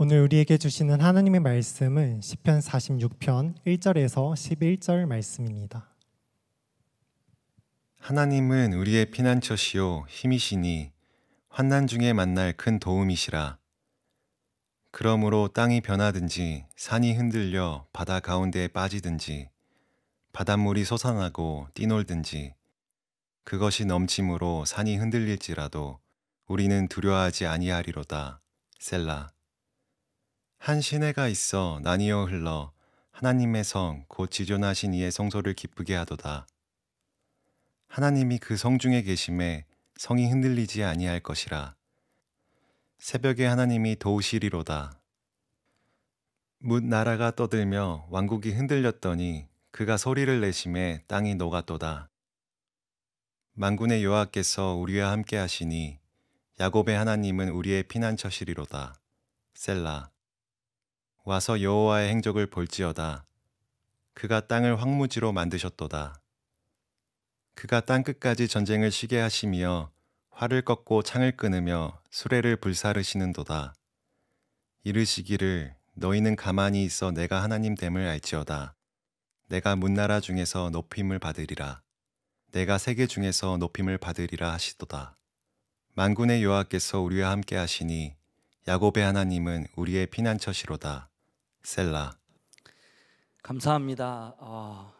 오늘 우리에게 주시는 하나님의 말씀은 시편 46편 1절에서 11절 말씀입니다. 하나님은 우리의 피난처시요 힘이시니 환난 중에 만날 큰 도움이시라. 그러므로 땅이 변하든지 산이 흔들려 바다 가운데에 빠지든지 바닷물이 솟아나고 뛰놀든지 그것이 넘침으로 산이 흔들릴지라도 우리는 두려워하지 아니하리로다. 셀라. 한 시내가 있어 나뉘어 흘러 하나님의 성 곧 지존하신 이의 성소를 기쁘게 하도다. 하나님이 그 성 중에 계심에 성이 흔들리지 아니할 것이라. 새벽에 하나님이 도우시리로다. 뭇 나라가 떠들며 왕국이 흔들렸더니 그가 소리를 내심에 땅이 녹았도다. 만군의 여호와께서 우리와 함께 하시니 야곱의 하나님은 우리의 피난처시리로다. 셀라. 와서 여호와의 행적을 볼지어다. 그가 땅을 황무지로 만드셨도다. 그가 땅 끝까지 전쟁을 쉬게 하시며 활을 꺾고 창을 끊으며 수레를 불사르시는도다. 이르시기를 너희는 가만히 있어 내가 하나님 됨을 알지어다. 내가 문나라 중에서 높임을 받으리라. 내가 세계 중에서 높임을 받으리라 하시도다. 만군의 여호와께서 우리와 함께 하시니 야곱의 하나님은 우리의 피난처시로다. 셀라 감사합니다. 어,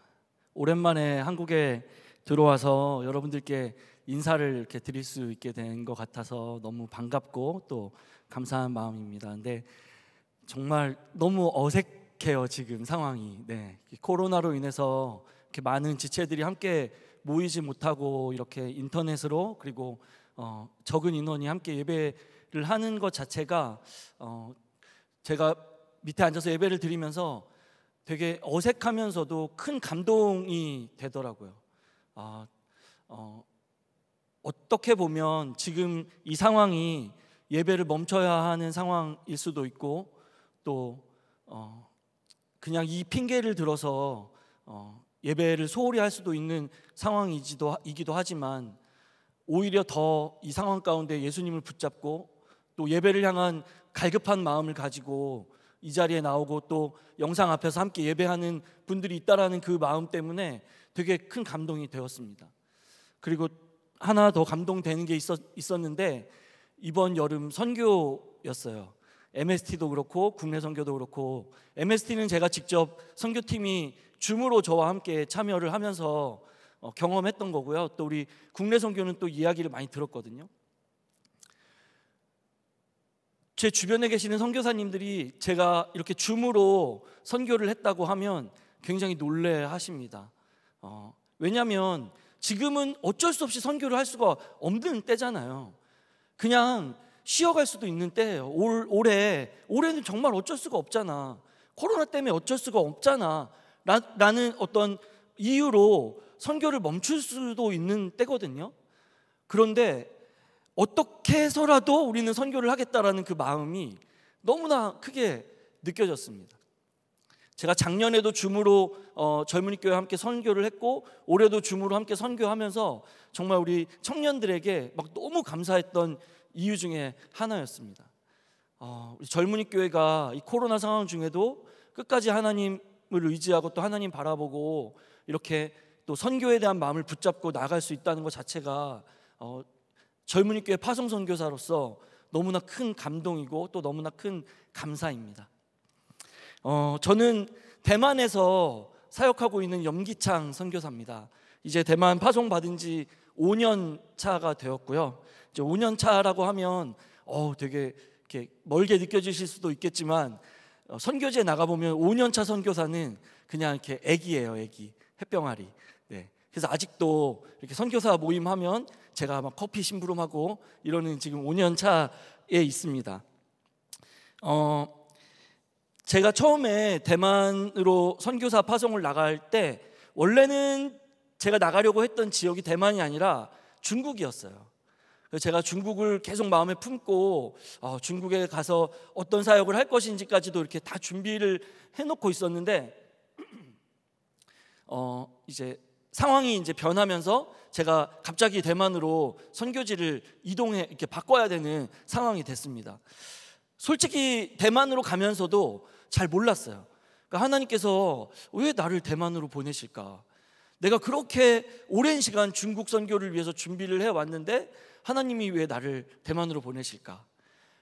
오랜만에 한국에 들어와서 여러분들께 인사를 이렇게 드릴 수 있게 된 것 같아서 너무 반갑고 또 감사한 마음입니다. 근데 정말 너무 어색해요 지금 상황이. 네, 코로나로 인해서 이렇게 많은 지체들이 함께 모이지 못하고 이렇게 인터넷으로 그리고 어, 적은 인원이 함께 예배를 하는 것 자체가 어, 제가 밑에 앉아서 예배를 드리면서 되게 어색하면서도 큰 감동이 되더라고요. 아, 어, 어떻게 보면 지금 이 상황이 예배를 멈춰야 하는 상황일 수도 있고 또 어, 그냥 이 핑계를 들어서 어, 예배를 소홀히 할 수도 있는 상황이기도 이기도 하지만 오히려 더 이 상황 가운데 예수님을 붙잡고 또 예배를 향한 갈급한 마음을 가지고 이 자리에 나오고 또 영상 앞에서 함께 예배하는 분들이 있다라는 그 마음 때문에 되게 큰 감동이 되었습니다. 그리고 하나 더 감동되는 게 있었, 있었는데 이번 여름 선교였어요. MST도 그렇고 국내 선교도 그렇고 MST는 제가 직접 선교팀이 줌으로 저와 함께 참여를 하면서 어, 경험했던 거고요. 또 우리 국내 선교는 또 이야기를 많이 들었거든요. 제 주변에 계시는 선교사님들이 제가 이렇게 줌으로 선교를 했다고 하면 굉장히 놀래하십니다. 어, 왜냐하면 지금은 어쩔 수 없이 선교를 할 수가 없는 때잖아요. 그냥 쉬어갈 수도 있는 때예요. 올, 올해 올해는 정말 어쩔 수가 없잖아. 코로나 때문에 어쩔 수가 없잖아. 라는 어떤 이유로 선교를 멈출 수도 있는 때거든요. 그런데 어떻게 해서라도 우리는 선교를 하겠다라는 그 마음이 너무나 크게 느껴졌습니다. 제가 작년에도 줌으로 어, 젊은이 교회 함께 선교를 했고 올해도 줌으로 함께 선교하면서 정말 우리 청년들에게 막 너무 감사했던 이유 중에 하나였습니다. 어, 우리 젊은이 교회가 이 코로나 상황 중에도 끝까지 하나님을 의지하고 또 하나님 바라보고 이렇게 또 선교에 대한 마음을 붙잡고 나갈 수 있다는 것 자체가 어, 젊은이 교회 파송 선교사로서 너무나 큰 감동이고 또 너무나 큰 감사입니다. 어, 저는 대만에서 사역하고 있는 염기창 선교사입니다. 이제 대만 파송 받은 지 5년 차가 되었고요. 이제 5년 차라고 하면 어 되게 이렇게 멀게 느껴지실 수도 있겠지만 어, 선교지에 나가 보면 5년 차 선교사는 그냥 이렇게 애기예요, 애기. 햇병아리. 그래서 아직도 이렇게 선교사 모임하면 제가 막 커피 심부름하고 이러는 지금 5년 차에 있습니다. 어, 제가 처음에 대만으로 선교사 파송을 나갈 때 원래는 제가 나가려고 했던 지역이 대만이 아니라 중국이었어요. 제가 중국을 계속 마음에 품고 어, 중국에 가서 어떤 사역을 할 것인지까지도 이렇게 다 준비를 해놓고 있었는데 어, 이제 상황이 이제 변하면서 제가 갑자기 대만으로 선교지를 이동해 이렇게 바꿔야 되는 상황이 됐습니다. 솔직히 대만으로 가면서도 잘 몰랐어요. 그러니까 하나님께서 왜 나를 대만으로 보내실까? 내가 그렇게 오랜 시간 중국 선교를 위해서 준비를 해 왔는데 하나님이 왜 나를 대만으로 보내실까?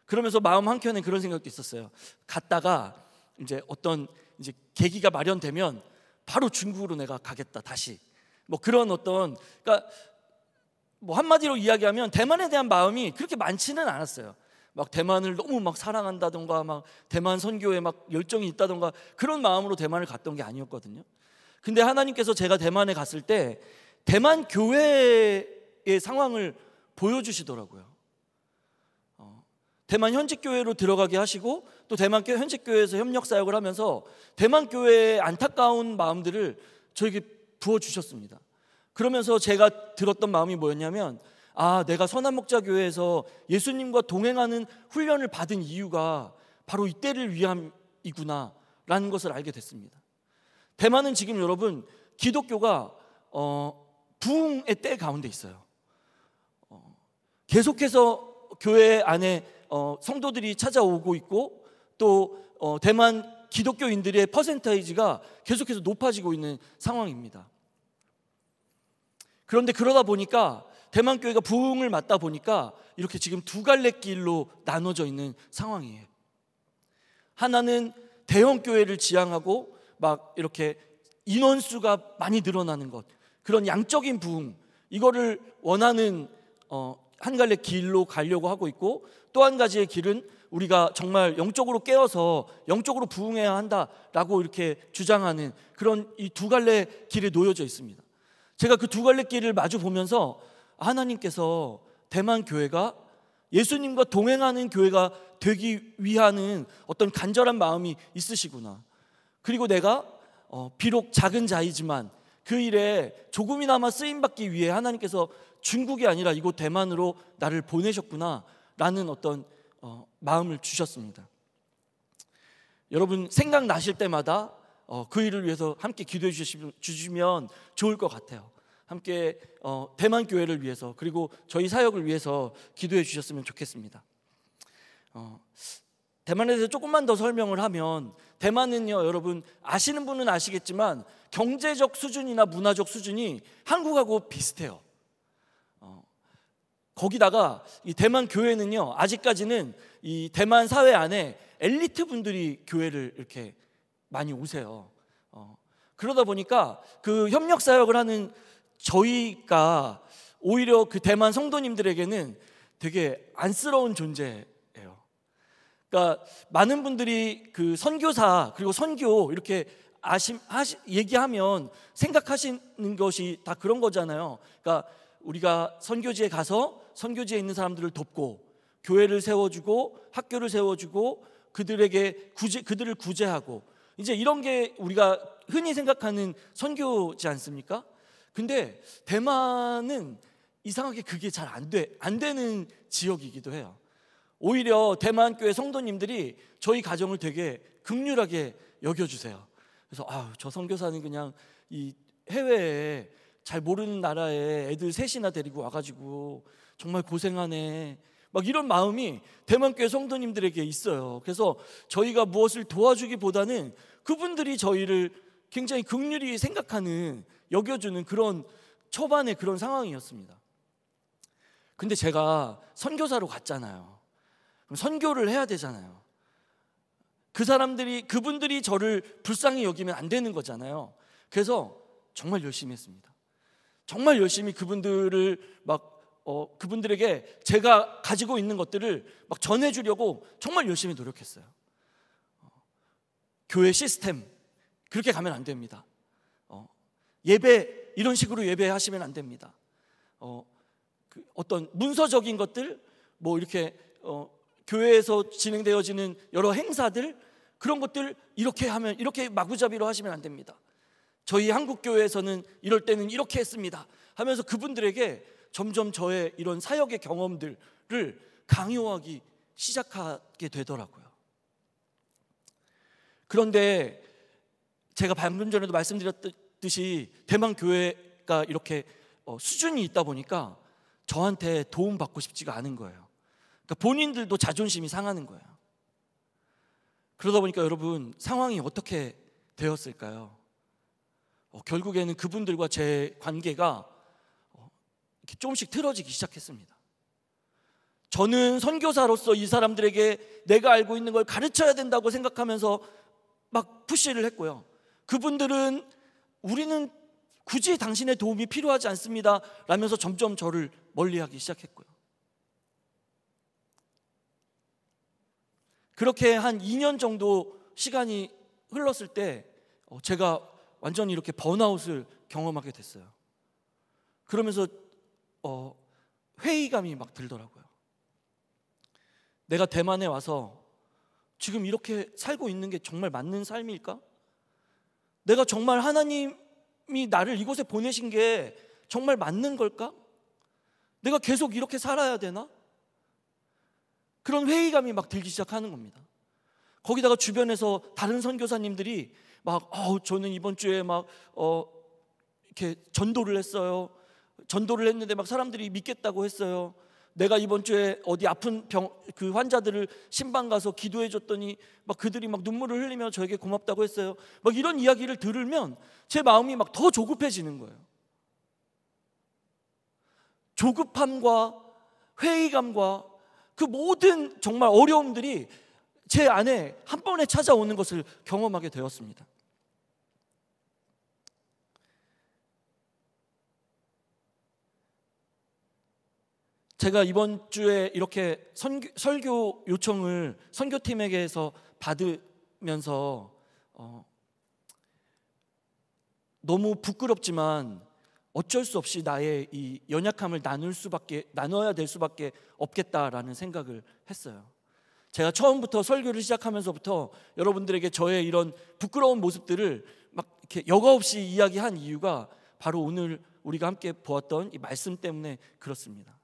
그러면서 마음 한켠에 그런 생각도 있었어요. 갔다가 이제 어떤 이제 계기가 마련되면 바로 중국으로 내가 가겠다 다시 뭐 그런 어떤 그러니까 뭐 한마디로 이야기하면 대만에 대한 마음이 그렇게 많지는 않았어요. 막 대만을 너무 막 사랑한다던가 막 대만 선교에 막 열정이 있다던가 그런 마음으로 대만을 갔던 게 아니었거든요. 근데 하나님께서 제가 대만에 갔을 때 대만 교회의 상황을 보여주시더라고요. 어, 대만 현직 교회로 들어가게 하시고 또 대만 현직 교회에서 협력 사역을 하면서 대만 교회의 안타까운 마음들을 저에게 부어주셨습니다. 그러면서 제가 들었던 마음이 뭐였냐면, 아, 내가 선한 목자 교회에서 예수님과 동행하는 훈련을 받은 이유가 바로 이때를 위함이구나, 라는 것을 알게 됐습니다. 대만은 지금 여러분, 기독교가, 어, 부흥의 때 가운데 있어요. 어, 계속해서 교회 안에 어, 성도들이 찾아오고 있고, 또 어, 대만 기독교인들의 퍼센테이지가 계속해서 높아지고 있는 상황입니다. 그런데 그러다 보니까 대만 교회가 부흥을 맞다 보니까 이렇게 지금 두 갈래 길로 나눠져 있는 상황이에요. 하나는 대형 교회를 지향하고 막 이렇게 인원수가 많이 늘어나는 것 그런 양적인 부흥 이거를 원하는 어, 한 갈래 길로 가려고 하고 있고 또 한 가지의 길은 우리가 정말 영적으로 깨어서 영적으로 부흥해야 한다라고 이렇게 주장하는 그런 이 두 갈래 길에 놓여져 있습니다. 제가 그 두 갈래 길을 마주 보면서 하나님께서 대만 교회가 예수님과 동행하는 교회가 되기 위하는 어떤 간절한 마음이 있으시구나. 그리고 내가 어, 비록 작은 자이지만 그 일에 조금이나마 쓰임 받기 위해 하나님께서 중국이 아니라 이곳 대만으로 나를 보내셨구나 라는 어떤 어, 마음을 주셨습니다. 여러분 생각나실 때마다 어, 그 일을 위해서 함께 기도해 주시면 좋을 것 같아요. 함께 어, 대만 교회를 위해서 그리고 저희 사역을 위해서 기도해 주셨으면 좋겠습니다. 어, 대만에 대해서 조금만 더 설명을 하면 대만은요 여러분 아시는 분은 아시겠지만 경제적 수준이나 문화적 수준이 한국하고 비슷해요. 거기다가 이 대만 교회는요 아직까지는 이 대만 사회 안에 엘리트 분들이 교회를 이렇게 많이 오세요. 어, 그러다 보니까 그 협력 사역을 하는 저희가 오히려 그 대만 성도님들에게는 되게 안쓰러운 존재예요. 그러니까 많은 분들이 그 선교사 그리고 선교 이렇게 아심 하시, 얘기하면 생각하시는 것이 다 그런 거잖아요. 그러니까 우리가 선교지에 가서 선교지에 있는 사람들을 돕고 교회를 세워주고 학교를 세워주고 그들에게 구제, 그들을 구제하고 이제 이런 게 우리가 흔히 생각하는 선교지 않습니까? 근데 대만은 이상하게 그게 잘 안 돼. 안 되는 지역이기도 해요. 오히려 대만 교회 성도님들이 저희 가정을 되게 극률하게 여겨 주세요. 그래서 아, 저 선교사는 그냥 이 해외에 잘 모르는 나라에 애들 셋이나 데리고 와 가지고 정말 고생하네. 막 이런 마음이 대만교회 성도님들에게 있어요. 그래서 저희가 무엇을 도와주기보다는 그분들이 저희를 굉장히 극률이 생각하는 여겨주는 그런 초반의 그런 상황이었습니다. 근데 제가 선교사로 갔잖아요. 그럼 선교를 해야 되잖아요. 그 사람들이 그분들이 저를 불쌍히 여기면 안 되는 거잖아요. 그래서 정말 열심히 했습니다. 정말 열심히 그분들을 막 어, 그분들에게 제가 가지고 있는 것들을 막 전해주려고 정말 열심히 노력했어요. 어, 교회 시스템 그렇게 가면 안 됩니다. 어, 예배 이런 식으로 예배하시면 안 됩니다. 어, 그 어떤 문서적인 것들 뭐 이렇게 어, 교회에서 진행되어지는 여러 행사들 그런 것들 이렇게 하면 이렇게 마구잡이로 하시면 안 됩니다. 저희 한국 교회에서는 이럴 때는 이렇게 했습니다. 하면서 그분들에게 점점 저의 이런 사역의 경험들을 강요하기 시작하게 되더라고요. 그런데 제가 방금 전에도 말씀드렸듯이 대만 교회가 이렇게 어, 수준이 있다 보니까 저한테 도움 받고 싶지가 않은 거예요. 그러니까 본인들도 자존심이 상하는 거예요. 그러다 보니까 여러분 상황이 어떻게 되었을까요? 어, 결국에는 그분들과 제 관계가 조금씩 틀어지기 시작했습니다. 저는 선교사로서 이 사람들에게 내가 알고 있는 걸 가르쳐야 된다고 생각하면서 막 푸시를 했고요. 그분들은 우리는 굳이 당신의 도움이 필요하지 않습니다. 라면서 점점 저를 멀리 하기 시작했고요. 그렇게 한 2년 정도 시간이 흘렀을 때 어, 제가 완전히 이렇게 번아웃을 경험하게 됐어요. 그러면서 어, 회의감이 막 들더라고요. 내가 대만에 와서 지금 이렇게 살고 있는 게 정말 맞는 삶일까? 내가 정말 하나님이 나를 이곳에 보내신 게 정말 맞는 걸까? 내가 계속 이렇게 살아야 되나? 그런 회의감이 막 들기 시작하는 겁니다. 거기다가 주변에서 다른 선교사님들이 막, 어, 저는 이번 주에 막, 어, 이렇게 전도를 했어요. 전도를 했는데 막 사람들이 믿겠다고 했어요. 내가 이번 주에 어디 아픈 병그 환자들을 신방 가서 기도해 줬더니 막 그들이 막 눈물을 흘리며 저에게 고맙다고 했어요. 막 이런 이야기를 들으면 제 마음이 막 더 조급해지는 거예요. 조급함과 회의감과 그 모든 정말 어려움들이 제 안에 한 번에 찾아오는 것을 경험하게 되었습니다. 제가 이번 주에 이렇게 선교, 설교 요청을 선교팀에게서 받으면서 어, 너무 부끄럽지만 어쩔 수 없이 나의 이 연약함을 나눌 수밖에 나눠야 될 수밖에 없겠다라는 생각을 했어요. 제가 처음부터 설교를 시작하면서부터 여러분들에게 저의 이런 부끄러운 모습들을 막 이렇게 여과 없이 이야기한 이유가 바로 오늘 우리가 함께 보았던 이 말씀 때문에 그렇습니다.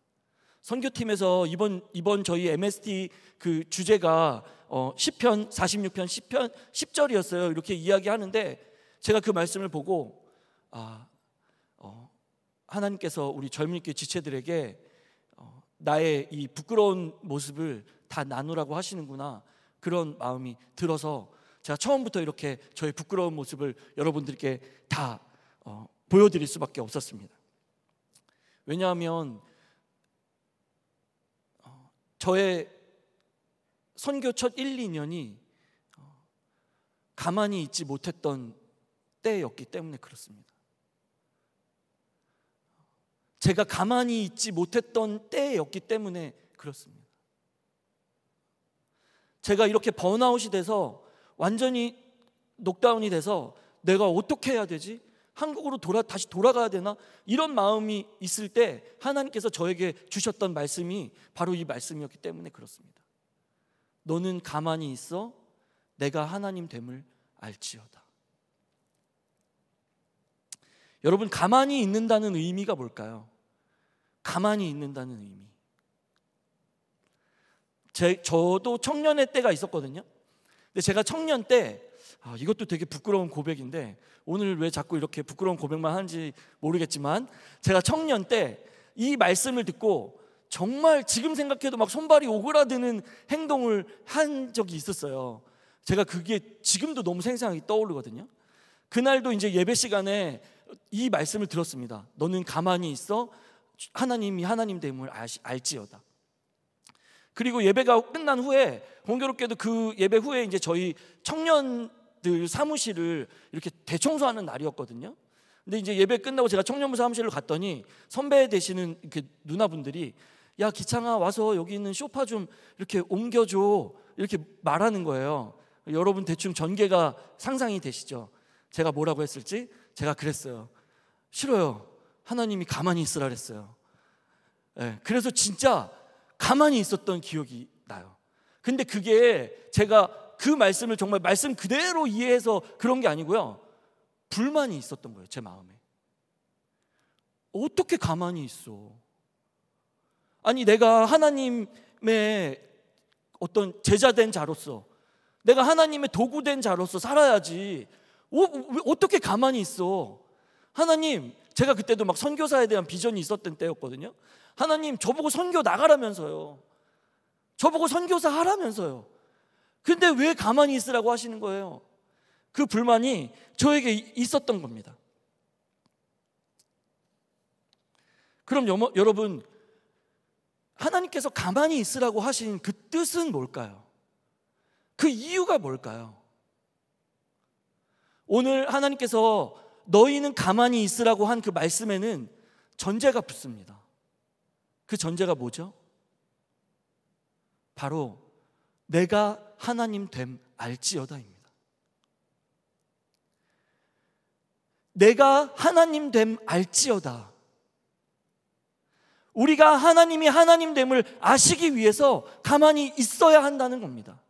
선교팀에서 이번 이번 저희 m s d 그 주제가 어 10편 46편 10편 10절이었어요. 이렇게 이야기하는데 제가 그 말씀을 보고 아 어, 하나님께서 우리 젊은 이께 지체들에게 어, 나의 이 부끄러운 모습을 다 나누라고 하시는구나 그런 마음이 들어서 제가 처음부터 이렇게 저의 부끄러운 모습을 여러분들께 다 어, 보여드릴 수밖에 없었습니다. 왜냐하면 저의 선교 첫 1, 2년이 어, 가만히 있지 못했던 때였기 때문에 그렇습니다. 제가 가만히 있지 못했던 때였기 때문에 그렇습니다. 제가 이렇게 번아웃이 돼서 완전히 녹다운이 돼서 내가 어떻게 해야 되지? 한국으로 돌아, 다시 돌아가야 되나? 이런 마음이 있을 때 하나님께서 저에게 주셨던 말씀이 바로 이 말씀이었기 때문에 그렇습니다. 너는 가만히 있어 내가 하나님 됨을 알지어다. 여러분 가만히 있는다는 의미가 뭘까요? 가만히 있는다는 의미. 제, 저도 청년의 때가 있었거든요. 근데 제가 청년 때 아, 이것도 되게 부끄러운 고백인데 오늘 왜 자꾸 이렇게 부끄러운 고백만 하는지 모르겠지만 제가 청년 때 이 말씀을 듣고 정말 지금 생각해도 막 손발이 오그라드는 행동을 한 적이 있었어요. 제가 그게 지금도 너무 생생하게 떠오르거든요. 그날도 이제 예배 시간에 이 말씀을 들었습니다. 너는 가만히 있어 하나님이 하나님 됨을 알지어다. 그리고 예배가 끝난 후에 공교롭게도 그 예배 후에 이제 저희 청년 청 사무실을 이렇게 대청소하는 날이었거든요. 근데 이제 예배 끝나고 제가 청년부 사무실로 갔더니 선배 되시는 이렇게 누나분들이 야 기창아 와서 여기 있는 쇼파 좀 이렇게 옮겨줘 이렇게 말하는 거예요. 여러분 대충 전개가 상상이 되시죠? 제가 뭐라고 했을지 제가 그랬어요. 싫어요. 하나님이 가만히 있으라 그랬어요. 네, 그래서 진짜 가만히 있었던 기억이 나요. 근데 그게 제가 그 말씀을 정말 말씀 그대로 이해해서 그런 게 아니고요. 불만이 있었던 거예요, 제 마음에. 어떻게 가만히 있어? 아니, 내가 하나님의 어떤 제자된 자로서, 내가 하나님의 도구된 자로서 살아야지. 어, 어 어떻게 가만히 있어? 하나님, 제가 그때도 막 선교사에 대한 비전이 있었던 때였거든요. 하나님, 저보고 선교 나가라면서요. 저보고 선교사 하라면서요. 근데 왜 가만히 있으라고 하시는 거예요? 그 불만이 저에게 있었던 겁니다. 그럼 여모, 여러분, 하나님께서 가만히 있으라고 하신 그 뜻은 뭘까요? 그 이유가 뭘까요? 오늘 하나님께서 너희는 가만히 있으라고 한 그 말씀에는 전제가 붙습니다. 그 전제가 뭐죠? 바로 내가 하나님 됨 알지어다입니다. 내가 하나님 됨 알지어다. 우리가 하나님이 하나님 됨을 아시기 위해서 가만히 있어야 한다는 겁니다.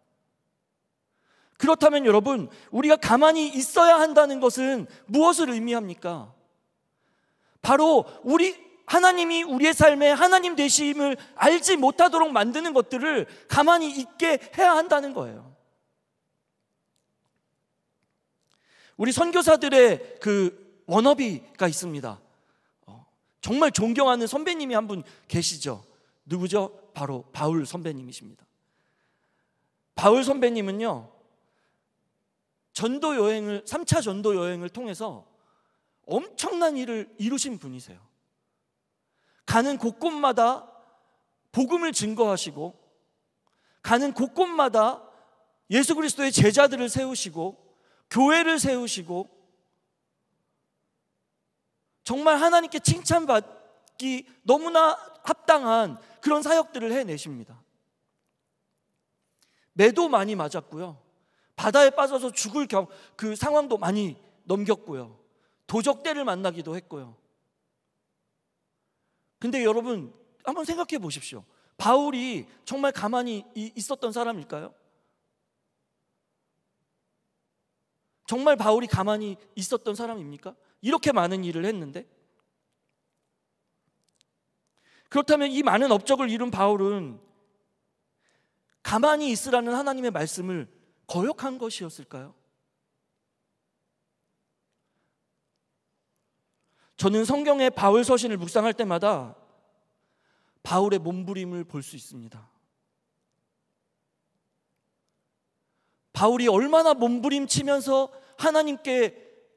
그렇다면 여러분, 우리가 가만히 있어야 한다는 것은 무엇을 의미합니까? 바로 우리 하나님이 우리의 삶에 하나님 되심을 알지 못하도록 만드는 것들을 가만히 있게 해야 한다는 거예요. 우리 선교사들의 그 워너비가 있습니다. 어, 정말 존경하는 선배님이 한 분 계시죠. 누구죠? 바로 바울 선배님이십니다. 바울 선배님은요, 전도 여행을, 3차 전도 여행을 통해서 엄청난 일을 이루신 분이세요. 가는 곳곳마다 복음을 증거하시고 가는 곳곳마다 예수 그리스도의 제자들을 세우시고 교회를 세우시고 정말 하나님께 칭찬받기 너무나 합당한 그런 사역들을 해내십니다. 매도 많이 맞았고요. 바다에 빠져서 죽을 경, 그 상황도 많이 넘겼고요. 도적대를 만나기도 했고요. 근데 여러분 한번 생각해 보십시오. 바울이 정말 가만히 있었던 사람일까요? 정말 바울이 가만히 있었던 사람입니까? 이렇게 많은 일을 했는데 그렇다면 이 많은 업적을 이룬 바울은 가만히 있으라는 하나님의 말씀을 거역한 것이었을까요? 저는 성경의 바울 서신을 묵상할 때마다 바울의 몸부림을 볼 수 있습니다. 바울이 얼마나 몸부림치면서 하나님께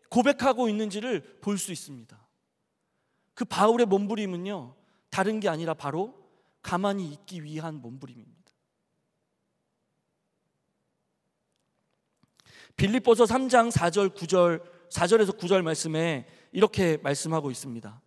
고백하고 있는지를 볼 수 있습니다. 그 바울의 몸부림은요, 다른 게 아니라 바로 가만히 있기 위한 몸부림입니다. 빌립보서 3장 4절 9절 4절에서 9절 말씀에 이렇게 말씀하고 있습니다.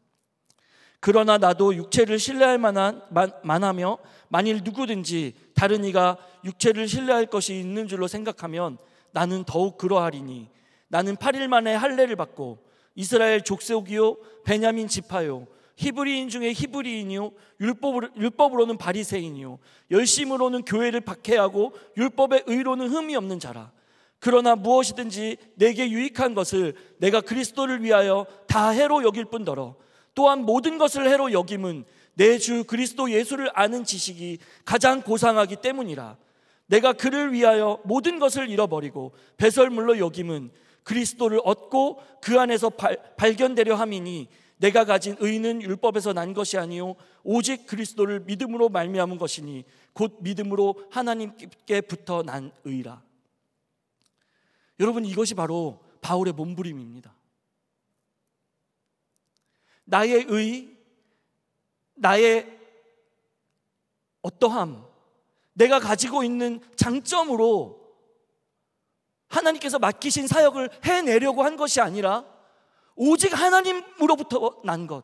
그러나 나도 육체를 신뢰할 만한 만, 하며 만일 누구든지 다른 이가 육체를 신뢰할 것이 있는 줄로 생각하면 나는 더욱 그러하리니 나는 8일 만에 할례를 받고 이스라엘 족속이요 베냐민 지파요 히브리인 중에 히브리인이요 율법으로, 율법으로는 바리새인이요 열심으로는 교회를 박해하고 율법의 의로는 흠이 없는 자라 그러나 무엇이든지 내게 유익한 것을 내가 그리스도를 위하여 다 해로 여길 뿐더러 또한 모든 것을 해로 여김은 내 주 그리스도 예수를 아는 지식이 가장 고상하기 때문이라 내가 그를 위하여 모든 것을 잃어버리고 배설물로 여김은 그리스도를 얻고 그 안에서 발, 견되려 함이니 내가 가진 의는 율법에서 난 것이 아니요 오직 그리스도를 믿음으로 말미암은 것이니 곧 믿음으로 하나님께 붙어 난 의라 여러분 이것이 바로 바울의 몸부림입니다. 나의 의, 나의 어떠함, 내가 가지고 있는 장점으로 하나님께서 맡기신 사역을 해내려고 한 것이 아니라 오직 하나님으로부터 난 것,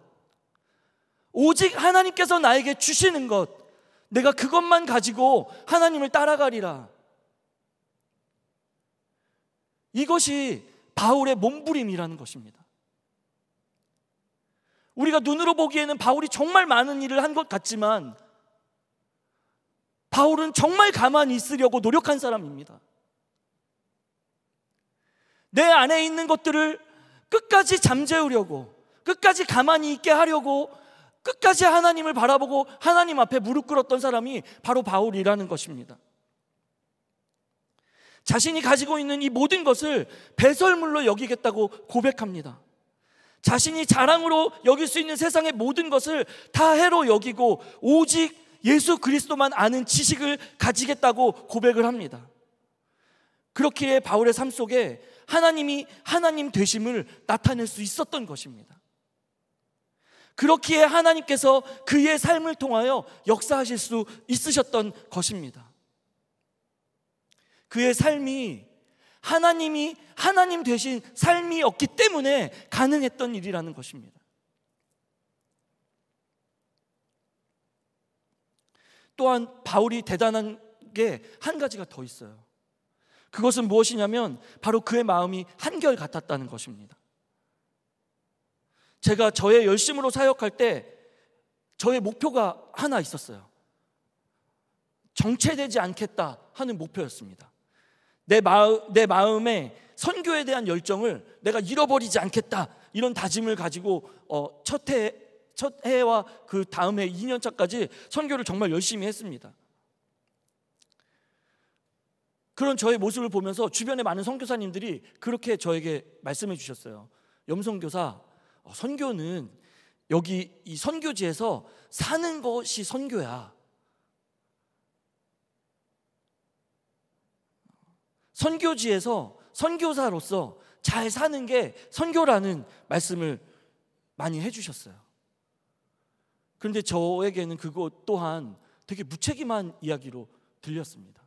오직 하나님께서 나에게 주시는 것, 내가 그것만 가지고 하나님을 따라가리라. 이것이 바울의 몸부림이라는 것입니다. 우리가 눈으로 보기에는 바울이 정말 많은 일을 한 것 같지만 바울은 정말 가만히 있으려고 노력한 사람입니다. 내 안에 있는 것들을 끝까지 잠재우려고, 끝까지 가만히 있게 하려고, 끝까지 하나님을 바라보고 하나님 앞에 무릎 꿇었던 사람이 바로 바울이라는 것입니다. 자신이 가지고 있는 이 모든 것을 배설물로 여기겠다고 고백합니다. 자신이 자랑으로 여길 수 있는 세상의 모든 것을 다 해로 여기고 오직 예수 그리스도만 아는 지식을 가지겠다고 고백을 합니다. 그렇기에 바울의 삶 속에 하나님이 하나님 되심을 나타낼 수 있었던 것입니다. 그렇기에 하나님께서 그의 삶을 통하여 역사하실 수 있으셨던 것입니다. 그의 삶이 하나님이 하나님 되신 삶이 없기 때문에 가능했던 일이라는 것입니다. 또한 바울이 대단한 게 한 가지가 더 있어요. 그것은 무엇이냐면 바로 그의 마음이 한결 같았다는 것입니다. 제가 저의 열심으로 사역할 때 저의 목표가 하나 있었어요. 정체되지 않겠다 하는 목표였습니다. 내, 마음, 내 마음에 선교에 대한 열정을 내가 잃어버리지 않겠다 이런 다짐을 가지고 어, 첫, 해, 첫 해와 그 다음 해 2년차까지 선교를 정말 열심히 했습니다 그런 저의 모습을 보면서 주변의 많은 선교사님들이 그렇게 저에게 말씀해 주셨어요 염성교사 어, 선교는 여기 이 선교지에서 사는 것이 선교야 선교지에서 선교사로서 잘 사는 게 선교라는 말씀을 많이 해주셨어요. 그런데 저에게는 그것 또한 되게 무책임한 이야기로 들렸습니다.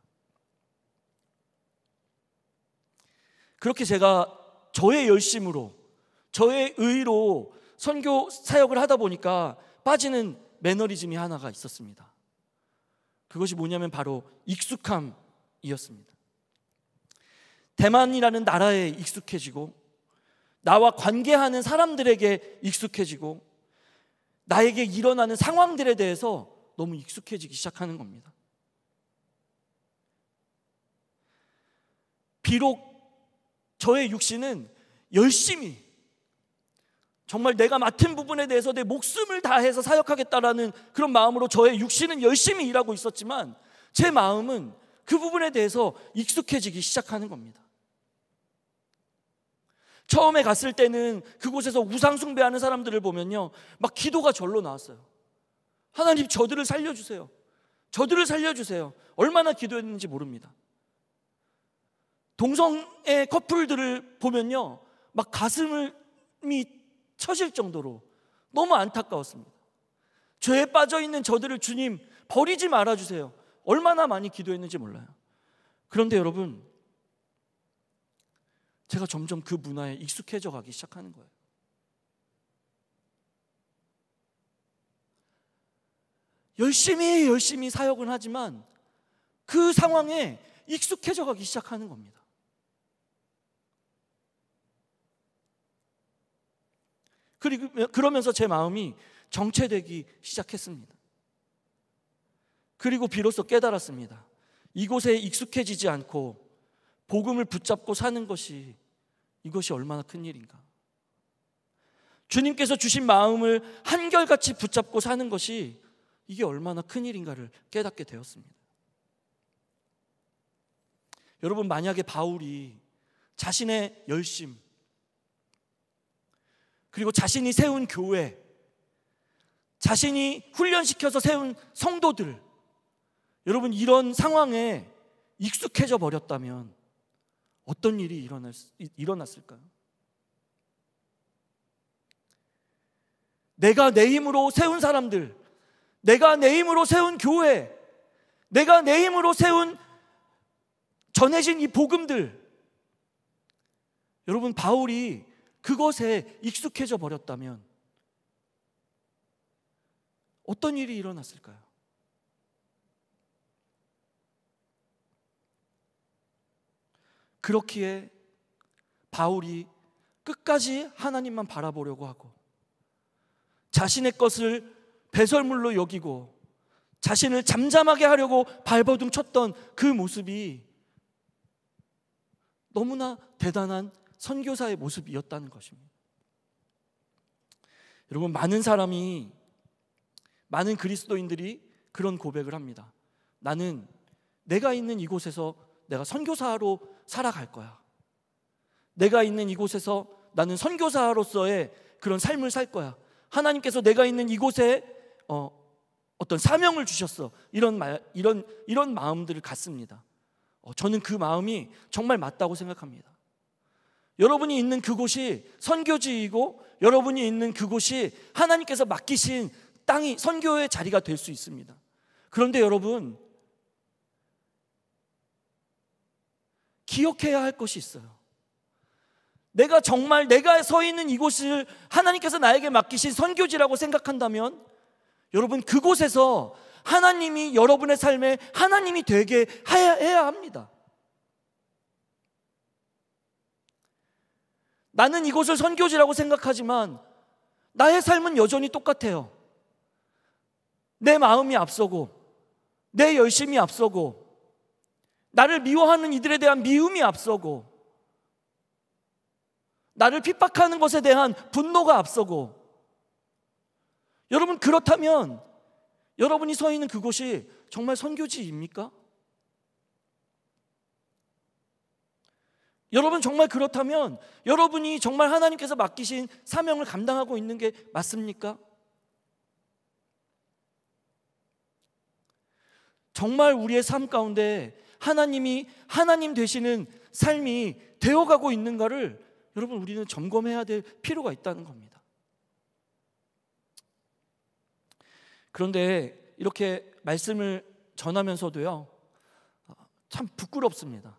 그렇게 제가 저의 열심으로, 저의 의로 선교 사역을 하다 보니까 빠지는 매너리즘이 하나가 있었습니다. 그것이 뭐냐면 바로 익숙함이었습니다. 대만이라는 나라에 익숙해지고 나와 관계하는 사람들에게 익숙해지고 나에게 일어나는 상황들에 대해서 너무 익숙해지기 시작하는 겁니다. 비록 저의 육신은 열심히 정말 내가 맡은 부분에 대해서 내 목숨을 다해서 사역하겠다라는 그런 마음으로 저의 육신은 열심히 일하고 있었지만 제 마음은 그 부분에 대해서 익숙해지기 시작하는 겁니다. 처음에 갔을 때는 그곳에서 우상숭배하는 사람들을 보면요. 막 기도가 절로 나왔어요. 하나님 저들을 살려주세요. 저들을 살려주세요. 얼마나 기도했는지 모릅니다. 동성애 커플들을 보면요. 막 가슴이 처질 정도로 너무 안타까웠습니다. 죄에 빠져 있는 저들을 주님 버리지 말아주세요. 얼마나 많이 기도했는지 몰라요. 그런데 여러분, 제가 점점 그 문화에 익숙해져 가기 시작하는 거예요. 열심히 열심히 사역은 하지만 그 상황에 익숙해져 가기 시작하는 겁니다. 그리고 그러면서 제 마음이 정체되기 시작했습니다. 그리고 비로소 깨달았습니다. 이곳에 익숙해지지 않고 복음을 붙잡고 사는 것이 이것이 얼마나 큰 일인가. 주님께서 주신 마음을 한결같이 붙잡고 사는 것이 이게 얼마나 큰 일인가를 깨닫게 되었습니다. 여러분, 만약에 바울이 자신의 열심, 그리고 자신이 세운 교회, 자신이 훈련시켜서 세운 성도들, 여러분, 이런 상황에 익숙해져 버렸다면 어떤 일이 일어날, 일어났을까요? 내가 내 힘으로 세운 사람들, 내가 내 힘으로 세운 교회, 내가 내 힘으로 세운 전해진 이 복음들. 여러분, 바울이 그것에 익숙해져 버렸다면 어떤 일이 일어났을까요? 그렇기에 바울이 끝까지 하나님만 바라보려고 하고 자신의 것을 배설물로 여기고 자신을 잠잠하게 하려고 발버둥 쳤던 그 모습이 너무나 대단한 선교사의 모습이었다는 것입니다. 여러분 많은 사람이 많은 그리스도인들이 그런 고백을 합니다. 나는 내가 있는 이곳에서 내가 선교사로 살아갈 거야. 내가 있는 이곳에서 나는 선교사로서의 그런 삶을 살 거야. 하나님께서 내가 있는 이곳에 어, 어떤 사명을 주셨어. 이런 말, 이런 이런 마음들을 갖습니다. 어, 저는 그 마음이 정말 맞다고 생각합니다. 여러분이 있는 그곳이 선교지이고 여러분이 있는 그곳이 하나님께서 맡기신 땅이 선교의 자리가 될 수 있습니다. 그런데 여러분 기억해야 할 것이 있어요. 내가 정말 내가 서 있는 이곳을 하나님께서 나에게 맡기신 선교지라고 생각한다면 여러분 그곳에서 하나님이 여러분의 삶에 하나님이 되게 해야 합니다. 나는 이곳을 선교지라고 생각하지만 나의 삶은 여전히 똑같아요. 내 마음이 앞서고 내 열심이 앞서고 나를 미워하는 이들에 대한 미움이 앞서고 나를 핍박하는 것에 대한 분노가 앞서고 여러분 그렇다면 여러분이 서 있는 그곳이 정말 선교지입니까? 여러분 정말 그렇다면 여러분이 정말 하나님께서 맡기신 사명을 감당하고 있는 게 맞습니까? 정말 우리의 삶 가운데 하나님이 하나님 되시는 삶이 되어가고 있는가를 여러분 우리는 점검해야 될 필요가 있다는 겁니다. 그런데 이렇게 말씀을 전하면서도요 아, 참 부끄럽습니다.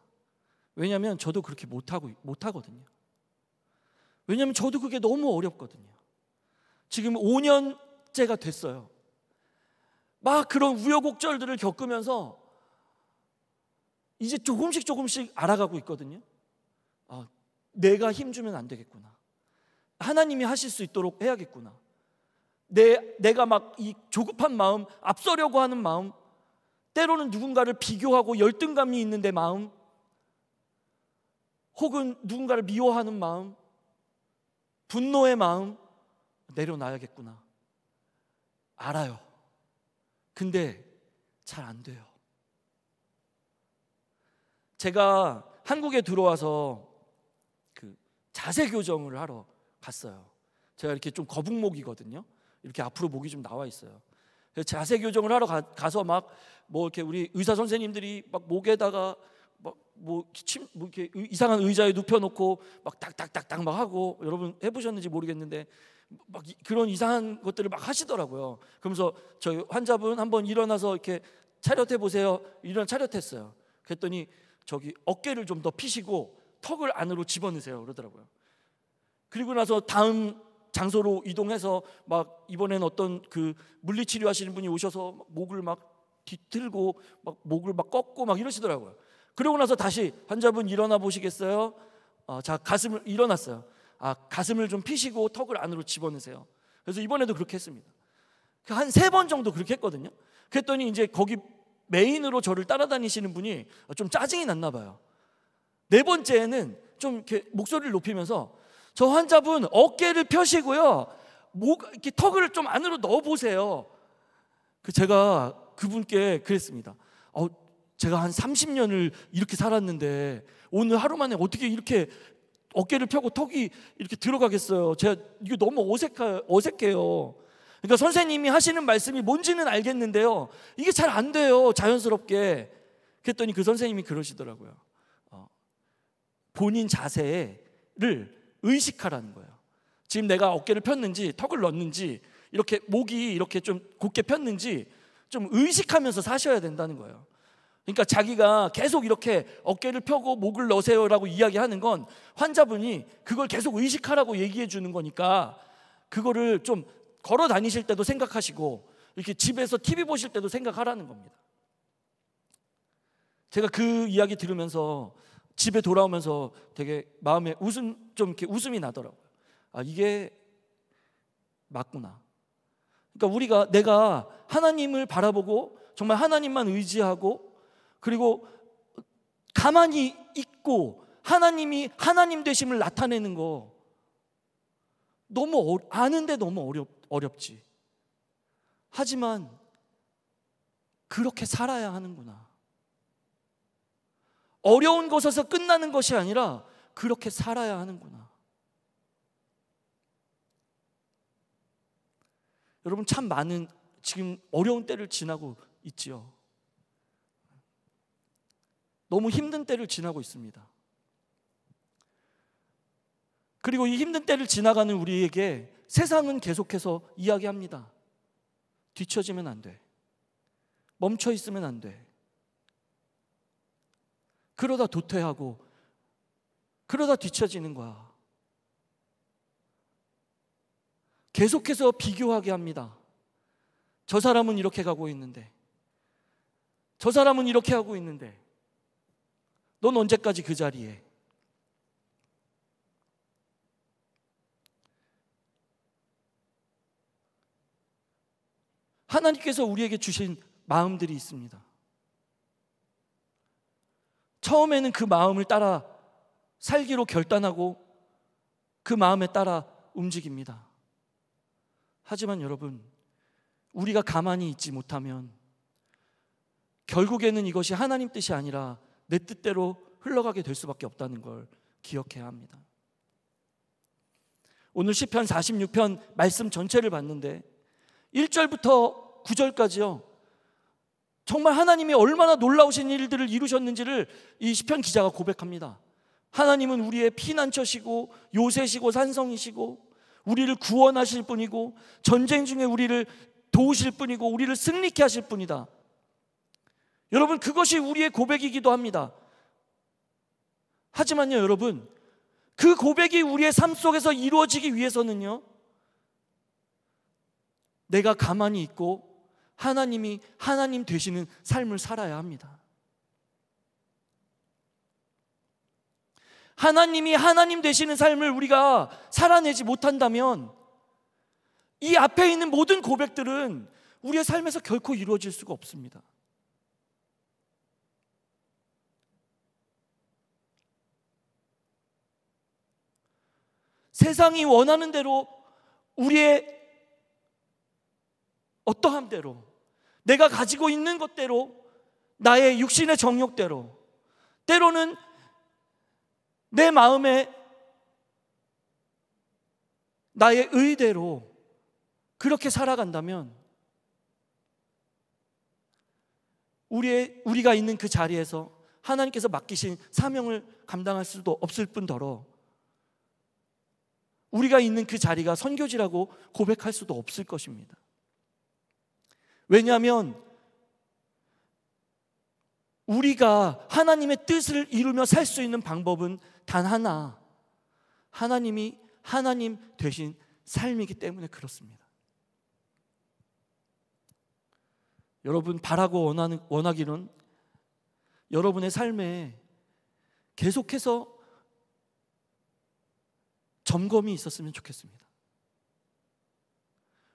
왜냐하면 저도 그렇게 못하고 못하거든요. 왜냐하면 저도 그게 너무 어렵거든요. 지금 5년째가 됐어요. 막 그런 우여곡절들을 겪으면서 이제 조금씩 조금씩 알아가고 있거든요. 아, 내가 힘주면 안 되겠구나. 하나님이 하실 수 있도록 해야겠구나. 내, 내가 막 이 조급한 마음, 앞서려고 하는 마음, 때로는 누군가를 비교하고 열등감이 있는 내 마음, 혹은 누군가를 미워하는 마음, 분노의 마음, 내려놔야겠구나. 알아요. 근데 잘 안 돼요. 제가 한국에 들어와서 그 자세 교정을 하러 갔어요. 제가 이렇게 좀 거북목이거든요. 이렇게 앞으로 목이 좀 나와 있어요. 자세 교정을 하러 가, 서막 뭐 이렇게 우리 의사 선생님들이 막 목에다가 막뭐 뭐 이렇게 뭐 이상한 의자에 눕혀놓고 막 딱딱딱딱 막 하고 여러분 해보셨는지 모르겠는데 막 그런 이상한 것들을 막 하시더라고요. 그러면서 저 환자분 한번 일어나서 이렇게 차렷해 보세요. 일어나 차렷했어요. 그랬더니 저기 어깨를 좀 더 피시고 턱을 안으로 집어넣으세요 그러더라고요. 그리고 나서 다음 장소로 이동해서 막 이번엔 어떤 그 물리치료 하시는 분이 오셔서 목을 막 뒤틀고 막 목을 막 꺾고 막 이러시더라고요. 그러고 나서 다시 환자분 일어나 보시겠어요? 어, 자 가슴을 일어났어요. 아 가슴을 좀 피시고 턱을 안으로 집어넣으세요. 그래서 이번에도 그렇게 했습니다. 그 한 세 번 정도 그렇게 했거든요. 그랬더니 이제 거기 메인으로 저를 따라다니시는 분이 좀 짜증이 났나 봐요. 네 번째는 좀 이렇게 목소리를 높이면서 저 환자분 어깨를 펴시고요. 목 이렇게 턱을 좀 안으로 넣어 보세요. 그 제가 그분께 그랬습니다. 어, 제가 한 30년을 이렇게 살았는데 오늘 하루 만에 어떻게 이렇게 어깨를 펴고 턱이 이렇게 들어가겠어요. 제가 이게 너무 어색하, 어색해요. 그러니까 선생님이 하시는 말씀이 뭔지는 알겠는데요. 이게 잘 안 돼요. 자연스럽게. 그랬더니 그 선생님이 그러시더라고요. 어, 본인 자세를 의식하라는 거예요. 지금 내가 어깨를 폈는지 턱을 넣는지 이렇게 목이 이렇게 좀 곧게 폈는지 좀 의식하면서 사셔야 된다는 거예요. 그러니까 자기가 계속 이렇게 어깨를 펴고 목을 넣으세요라고 이야기하는 건 환자분이 그걸 계속 의식하라고 얘기해 주는 거니까 그거를 좀 걸어 다니실 때도 생각하시고 이렇게 집에서 TV 보실 때도 생각하라는 겁니다. 제가 그 이야기 들으면서 집에 돌아오면서 되게 마음에 웃음 좀 이렇게 웃음이 나더라고요. 아 이게 맞구나. 그러니까 우리가 내가 하나님을 바라보고 정말 하나님만 의지하고 그리고 가만히 있고 하나님이 하나님 되심을 나타내는 거 너무 어, 아는데 너무 어렵 어렵지. 하지만 그렇게 살아야 하는구나. 어려운 곳에서 끝나는 것이 아니라 그렇게 살아야 하는구나. 여러분 참 많은 지금 어려운 때를 지나고 있지요. 너무 힘든 때를 지나고 있습니다. 그리고 이 힘든 때를 지나가는 우리에게 세상은 계속해서 이야기합니다. 뒤처지면 안 돼. 멈춰 있으면 안 돼. 그러다 도태하고 그러다 뒤처지는 거야. 계속해서 비교하게 합니다. 저 사람은 이렇게 가고 있는데, 저 사람은 이렇게 하고 있는데, 넌 언제까지 그 자리에? 하나님께서 우리에게 주신 마음들이 있습니다. 처음에는 그 마음을 따라 살기로 결단하고 그 마음에 따라 움직입니다. 하지만 여러분, 우리가 가만히 있지 못하면 결국에는 이것이 하나님 뜻이 아니라 내 뜻대로 흘러가게 될 수밖에 없다는 걸 기억해야 합니다. 오늘 시편 46편 말씀 전체를 봤는데 1절부터 9절까지요. 정말 하나님이 얼마나 놀라우신 일들을 이루셨는지를 이 시편 기자가 고백합니다. 하나님은 우리의 피난처시고 요새시고 산성이시고 우리를 구원하실 분이고 전쟁 중에 우리를 도우실 분이고 우리를 승리케 하실 분이다. 여러분 그것이 우리의 고백이기도 합니다. 하지만요 여러분 그 고백이 우리의 삶 속에서 이루어지기 위해서는요 내가 가만히 있고 하나님이 하나님 되시는 삶을 살아야 합니다. 하나님이 하나님 되시는 삶을 우리가 살아내지 못한다면 이 앞에 있는 모든 고백들은 우리의 삶에서 결코 이루어질 수가 없습니다. 세상이 원하는 대로 우리의 어떠한 대로 내가 가지고 있는 것대로 나의 육신의 정욕대로 때로는 내 마음에 나의 의대로 그렇게 살아간다면 우리의, 우리가 있는 그 자리에서 하나님께서 맡기신 사명을 감당할 수도 없을 뿐더러 우리가 있는 그 자리가 선교지라고 고백할 수도 없을 것입니다. 왜냐하면 우리가 하나님의 뜻을 이루며 살 수 있는 방법은 단 하나. 하나님이 하나님 되신 삶이기 때문에 그렇습니다. 여러분 바라고 원하는, 원하기는 여러분의 삶에 계속해서 점검이 있었으면 좋겠습니다.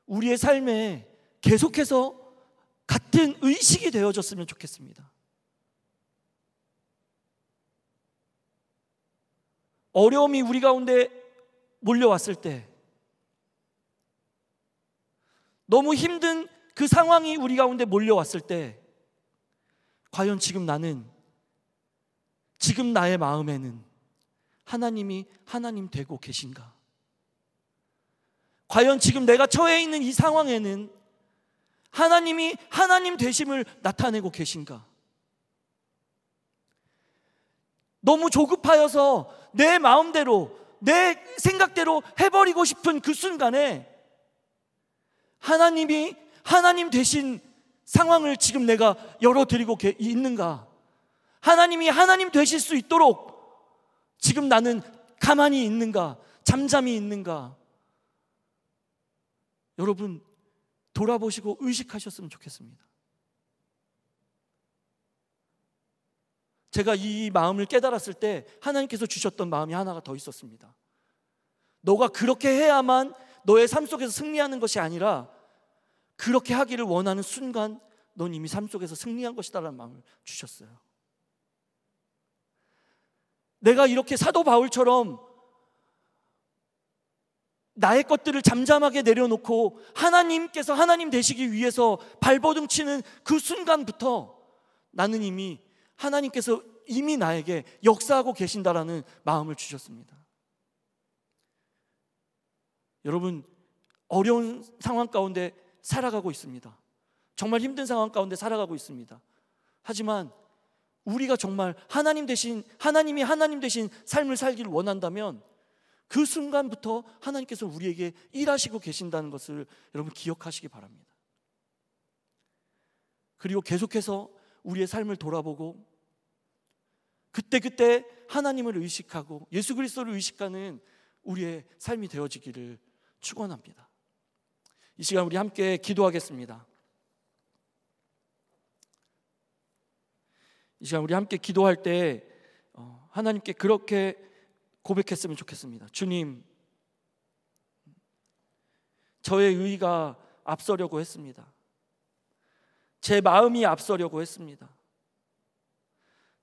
우리의 삶에 계속해서 같은 의식이 되어졌으면 좋겠습니다. 어려움이 우리 가운데 몰려왔을 때, 너무 힘든 그 상황이 우리 가운데 몰려왔을 때, 과연 지금 나는, 지금 나의 마음에는 하나님이 하나님 되고 계신가? 과연 지금 내가 처해 있는 이 상황에는 하나님이 하나님 되심을 나타내고 계신가? 너무 조급하여서 내 마음대로, 내 생각대로 해버리고 싶은 그 순간에 하나님이 하나님 되신 상황을 지금 내가 열어드리고 있는가? 하나님이 하나님 되실 수 있도록 지금 나는 가만히 있는가? 잠잠히 있는가? 여러분, 돌아보시고 의식하셨으면 좋겠습니다. 제가 이 마음을 깨달았을 때 하나님께서 주셨던 마음이 하나가 더 있었습니다. 너가 그렇게 해야만 너의 삶 속에서 승리하는 것이 아니라 그렇게 하기를 원하는 순간 넌 이미 삶 속에서 승리한 것이다라는 마음을 주셨어요. 내가 이렇게 사도 바울처럼 나의 것들을 잠잠하게 내려놓고 하나님께서 하나님 되시기 위해서 발버둥 치는 그 순간부터 나는 이미 하나님께서 이미 나에게 역사하고 계신다라는 마음을 주셨습니다. 여러분, 어려운 상황 가운데 살아가고 있습니다. 정말 힘든 상황 가운데 살아가고 있습니다. 하지만 우리가 정말 하나님 대신 하나님이 하나님 대신 삶을 살기를 원한다면 그 순간부터 하나님께서 우리에게 일하시고 계신다는 것을 여러분 기억하시기 바랍니다. 그리고 계속해서 우리의 삶을 돌아보고 그때그때 하나님을 의식하고 예수 그리스도를 의식하는 우리의 삶이 되어지기를 축원합니다. 이 시간 우리 함께 기도하겠습니다. 이 시간 우리 함께 기도할 때 어, 하나님께 그렇게 고백했으면 좋겠습니다. 주님, 저의 의가 의 앞서려고 했습니다. 제 마음이 앞서려고 했습니다.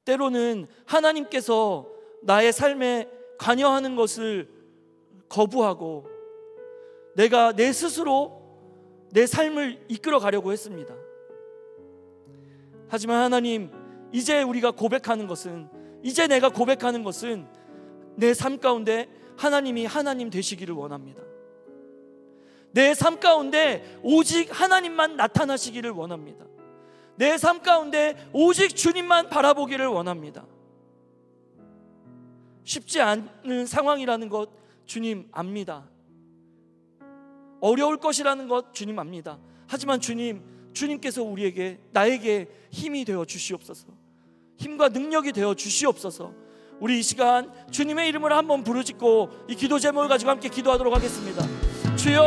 때로는 하나님께서 나의 삶에 관여하는 것을 거부하고 내가 내 스스로 내 삶을 이끌어 가려고 했습니다. 하지만 하나님, 이제 우리가 고백하는 것은, 이제 내가 고백하는 것은 내삶 가운데 하나님이 하나님 되시기를 원합니다. 내 삶 가운데 오직 하나님만 나타나시기를 원합니다. 내 삶 가운데 오직 주님만 바라보기를 원합니다. 쉽지 않은 상황이라는 것 주님 압니다. 어려울 것이라는 것 주님 압니다. 하지만 주님, 주님께서 우리에게, 나에게 힘이 되어 주시옵소서. 힘과 능력이 되어 주시옵소서. 우리 이 시간 주님의 이름을 한번 부르짖고 이 기도 제목을 가지고 함께 기도하도록 하겠습니다. 주여!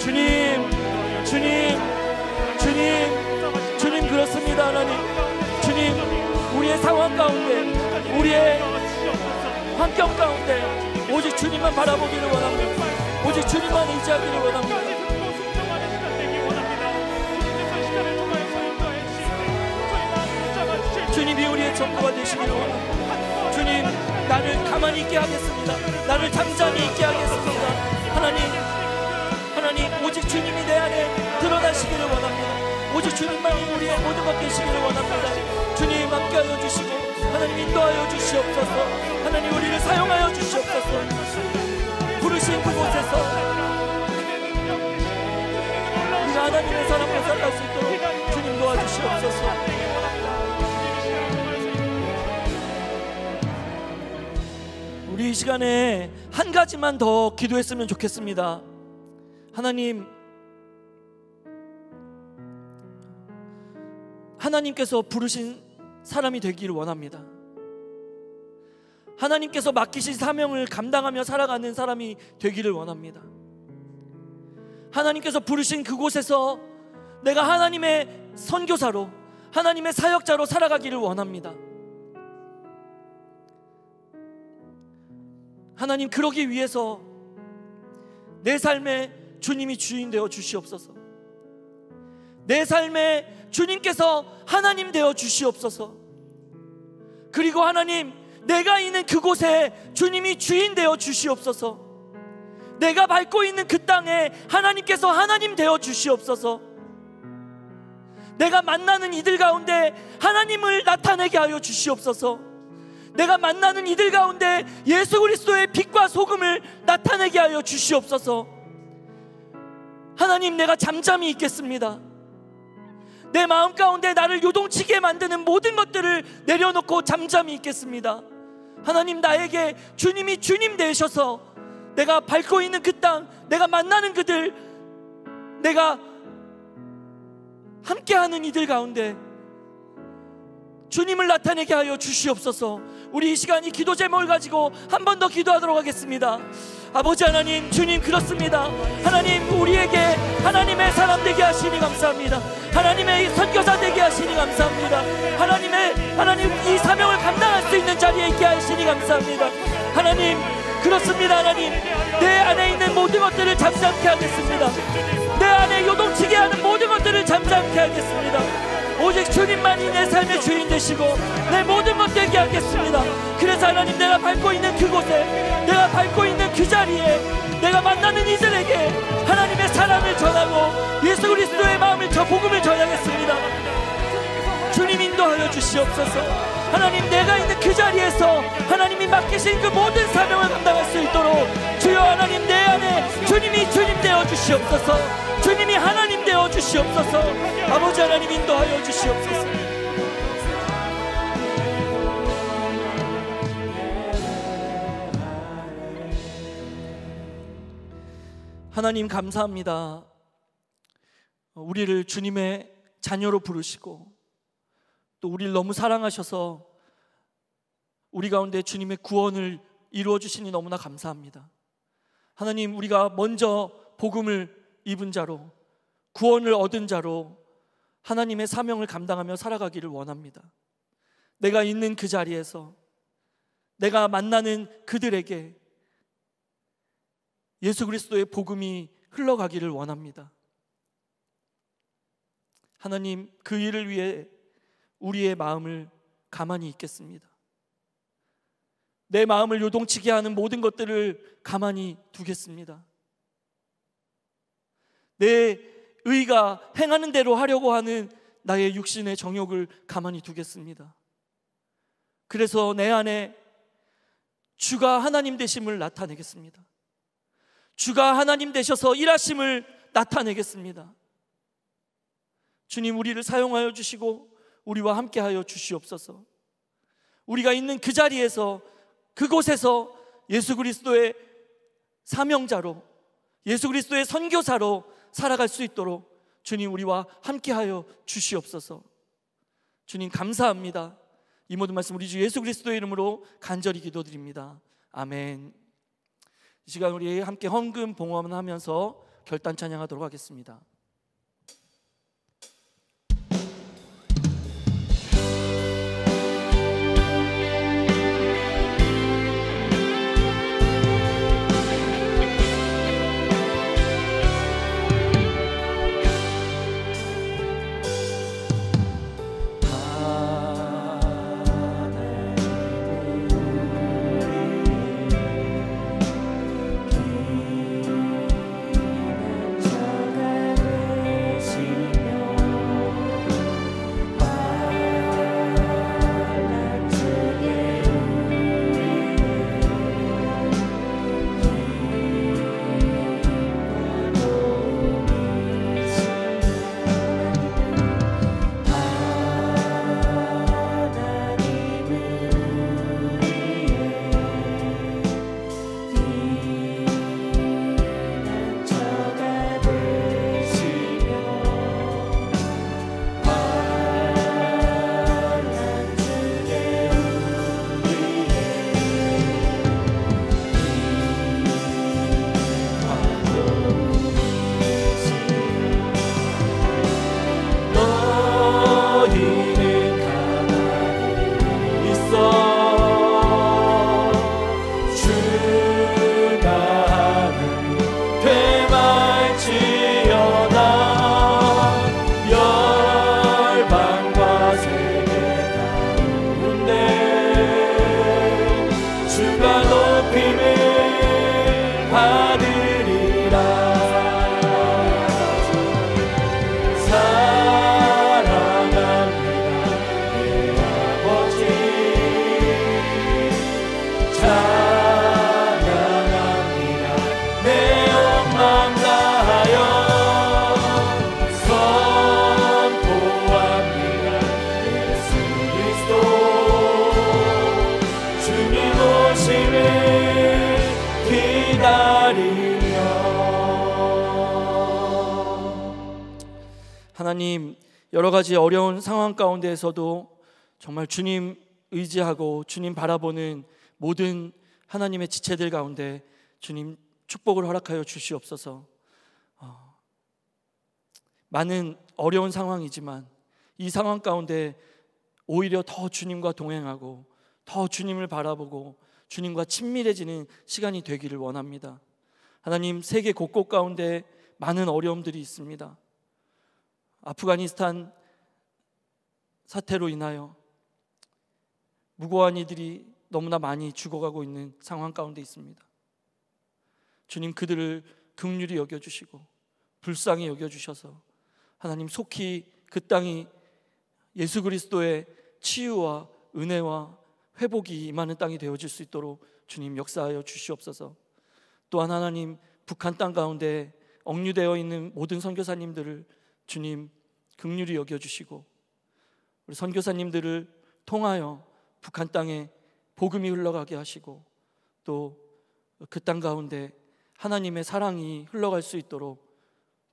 주님, 주님, 주님, 주님 그렇습니다, 하나님. 주님, 우리의 상황 가운데, 우리의 환경 가운데 오직 주님만 바라보기를 원합니다. 오직 주님만 의지하기를 원합니다. 주님이 우리의 전부가 되시기로 주님 나를 가만히 있게 하겠습니다 나를 잠잠히 있게 하겠습니다 하나님 하나님 오직 주님이 내 안에 드러나시기를 원합니다 오직 주님만이 우리의 모든 것되시기를 원합니다 주님 함께하여 주시고 하나님 인도하여 주시옵소서 하나님 우리를 사용하여 주시옵소서 부르신 그곳에서 우리 하나님의 사람과 살수 있도록 이 시간에 한 가지만 더 기도했으면 좋겠습니다. 하나님, 하나님께서 부르신 사람이 되기를 원합니다. 하나님께서 맡기신 사명을 감당하며 살아가는 사람이 되기를 원합니다. 하나님께서 부르신 그곳에서 내가 하나님의 선교사로, 하나님의 사역자로 살아가기를 원합니다. 하나님 그러기 위해서 내 삶에 주님이 주인 되어 주시옵소서. 내 삶에 주님께서 하나님 되어 주시옵소서. 그리고 하나님 내가 있는 그곳에 주님이 주인 되어 주시옵소서. 내가 밟고 있는 그 땅에 하나님께서 하나님 되어 주시옵소서. 내가 만나는 이들 가운데 하나님을 나타내게 하여 주시옵소서. 내가 만나는 이들 가운데 예수 그리스도의 빛과 소금을 나타내게 하여 주시옵소서. 하나님, 내가 잠잠히 있겠습니다. 내 마음 가운데 나를 요동치게 만드는 모든 것들을 내려놓고 잠잠히 있겠습니다. 하나님, 나에게 주님이 주님 되셔서 내가 밟고 있는 그 땅, 내가 만나는 그들, 내가 함께하는 이들 가운데 주님을 나타내게 하여 주시옵소서. 우리 이 시간 이 기도 제목을 가지고 한 번 더 기도하도록 하겠습니다. 아버지 하나님, 주님 그렇습니다. 하나님 우리에게 하나님의 사람 되게 하시니 감사합니다. 하나님의 선교사 되게 하시니 감사합니다. 하나님의 하나님 이 사명을 감당할 수 있는 자리에 있게 하시니 감사합니다. 하나님 그렇습니다 하나님 내 안에 있는 모든 것들을 잠잠케 하겠습니다 내 안에 요동치게 하는 모든 것들을 잠잠케 하겠습니다 오직 주님만이 내 삶의 주인 되시고 내 모든 것 되게 하겠습니다. 그래서 하나님 내가 밟고 있는 그곳에 내가 밟고 있는 그 자리에 내가 만나는 이들에게 하나님의 사랑을 전하고 예수 그리스도의 마음을 저 복음을 전하겠습니다. 주님 인도하여 주시옵소서 하나님 내가 있는 그 자리에서 하나님이 맡기신 그 모든 사명을 감당할 수 있도록 주여 하나님 내 안에 주님이 주님 되어 주시옵소서 주님이 하나님 되어 주시옵소서 아버지 하나님 인도하여 주시옵소서 하나님 감사합니다. 우리를 주님의 자녀로 부르시고 또 우리를 너무 사랑하셔서 우리 가운데 주님의 구원을 이루어 주시니 너무나 감사합니다. 하나님 우리가 먼저 복음을 입은 자로 구원을 얻은 자로 하나님의 사명을 감당하며 살아가기를 원합니다. 내가 있는 그 자리에서 내가 만나는 그들에게 예수 그리스도의 복음이 흘러가기를 원합니다. 하나님 그 일을 위해 우리의 마음을 가만히 있겠습니다. 내 마음을 요동치게 하는 모든 것들을 가만히 두겠습니다. 내 의가 행하는 대로 하려고 하는 나의 육신의 정욕을 가만히 두겠습니다. 그래서 내 안에 주가 하나님 되심을 나타내겠습니다. 주가 하나님 되셔서 일하심을 나타내겠습니다. 주님 우리를 사용하여 주시고 우리와 함께하여 주시옵소서. 우리가 있는 그 자리에서 그곳에서 예수 그리스도의 사명자로 예수 그리스도의 선교사로 살아갈 수 있도록 주님 우리와 함께하여 주시옵소서. 주님 감사합니다. 이 모든 말씀 우리 주 예수 그리스도의 이름으로 간절히 기도드립니다. 아멘. 이 시간 우리 함께 헌금 봉헌하면서 결단 찬양하도록 하겠습니다. 여러 가지 어려운 상황 가운데에서도 정말 주님 의지하고 주님 바라보는 모든 하나님의 지체들 가운데 주님 축복을 허락하여 주시옵소서. 어, 많은 어려운 상황이지만 이 상황 가운데 오히려 더 주님과 동행하고 더 주님을 바라보고 주님과 친밀해지는 시간이 되기를 원합니다. 하나님 세계 곳곳 가운데 많은 어려움들이 있습니다. 아프가니스탄 사태로 인하여 무고한 이들이 너무나 많이 죽어가고 있는 상황 가운데 있습니다. 주님 그들을 극률히 여겨주시고 불쌍히 여겨주셔서 하나님 속히 그 땅이 예수 그리스도의 치유와 은혜와 회복이 임하는 땅이 되어질 수 있도록 주님 역사하여 주시옵소서. 또한 하나님 북한 땅 가운데 억류되어 있는 모든 선교사님들을 주님 긍휼히 여겨 주시고 우리 선교사님들을 통하여 북한 땅에 복음이 흘러가게 하시고 또 그 땅 가운데 하나님의 사랑이 흘러갈 수 있도록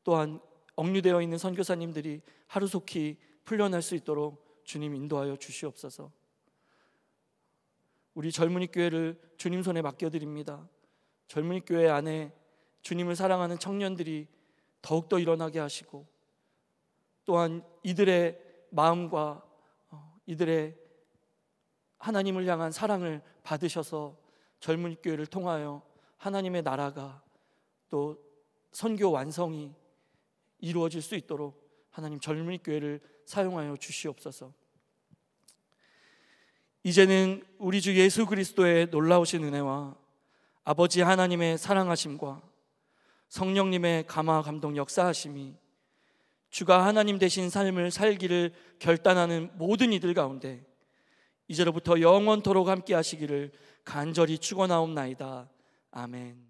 또한 억류되어 있는 선교사님들이 하루속히 풀려날 수 있도록 주님 인도하여 주시옵소서. 우리 젊은이 교회를 주님 손에 맡겨 드립니다. 젊은이 교회 안에 주님을 사랑하는 청년들이 더욱더 일어나게 하시고 또한 이들의 마음과 어, 이들의 하나님을 향한 사랑을 받으셔서 젊은 교회를 통하여 하나님의 나라가 또 선교 완성이 이루어질 수 있도록 하나님 젊은 교회를 사용하여 주시옵소서. 이제는 우리 주 예수 그리스도의 놀라우신 은혜와 아버지 하나님의 사랑하심과 성령님의 감화 감동 역사하심이 주가 하나님 되신 삶을 살기를 결단하는 모든 이들 가운데 이제로부터 영원토록 함께 하시기를 간절히 축원하옵나이다. 아멘.